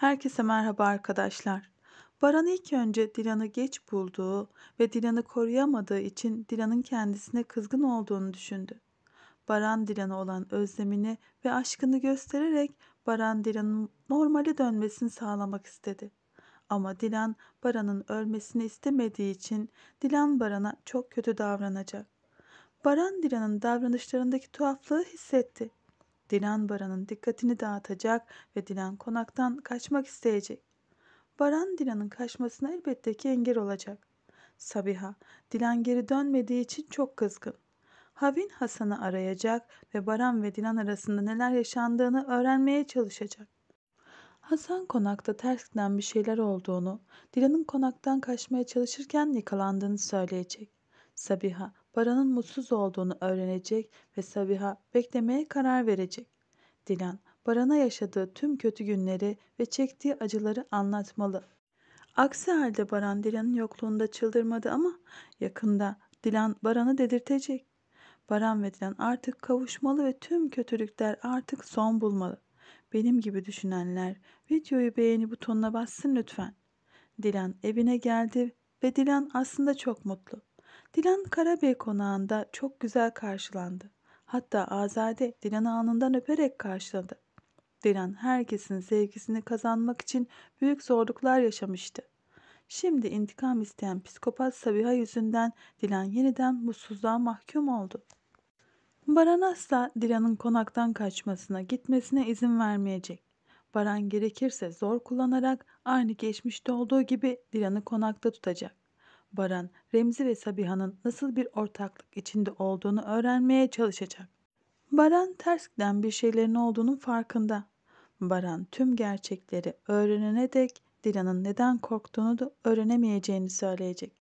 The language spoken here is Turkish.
Herkese merhaba arkadaşlar. Baran ilk önce Dilan'ı geç bulduğu ve Dilan'ı koruyamadığı için Dilan'ın kendisine kızgın olduğunu düşündü. Baran Dilan'a olan özlemini ve aşkını göstererek Baran Dilan'ın normale dönmesini sağlamak istedi. Ama Dilan Baran'ın ölmesini istemediği için Dilan Baran'a çok kötü davranacak. Baran Dilan'ın davranışlarındaki tuhaflığı hissetti Dilan Baran'ın dikkatini dağıtacak ve Dilan konaktan kaçmak isteyecek. Baran Dilan'ın kaçmasına elbette ki engel olacak. Sabiha, Dilan geri dönmediği için çok kızgın. Havin Hasan'ı arayacak ve Baran ve Dilan arasında neler yaşandığını öğrenmeye çalışacak. Hasan konakta ters giden bir şeyler olduğunu, Dilan'ın konaktan kaçmaya çalışırken yakalandığını söyleyecek. Sabiha, Baran'ın mutsuz olduğunu öğrenecek ve Sabiha beklemeye karar verecek. Dilan, Baran'a yaşadığı tüm kötü günleri ve çektiği acıları anlatmalı. Aksi halde Baran Dilan'ın yokluğunda çıldırmadı ama yakında Dilan Baran'ı dedirtecek. Baran ve Dilan artık kavuşmalı ve tüm kötülükler artık son bulmalı. Benim gibi düşünenler videoyu beğeni butonuna bassın lütfen. Dilan evine geldi ve Dilan aslında çok mutlu. Dilan Karabey konağında çok güzel karşılandı. Hatta Azade Dilan'ı anından öperek karşıladı. Dilan herkesin sevgisini kazanmak için büyük zorluklar yaşamıştı. Şimdi intikam isteyen psikopat Sabiha yüzünden Dilan yeniden mutsuzluğa mahkum oldu. Baranasla Dilan'ın konaktan kaçmasına gitmesine izin vermeyecek. Baran gerekirse zor kullanarak aynı geçmişte olduğu gibi Dilan'ı konakta tutacak. Baran, Remzi ve Sabiha'nın nasıl bir ortaklık içinde olduğunu öğrenmeye çalışacak. Baran ters giden bir şeylerin olduğunun farkında. Baran tüm gerçekleri öğrenene dek Dilan'ın neden korktuğunu da öğrenemeyeceğini söyleyecek.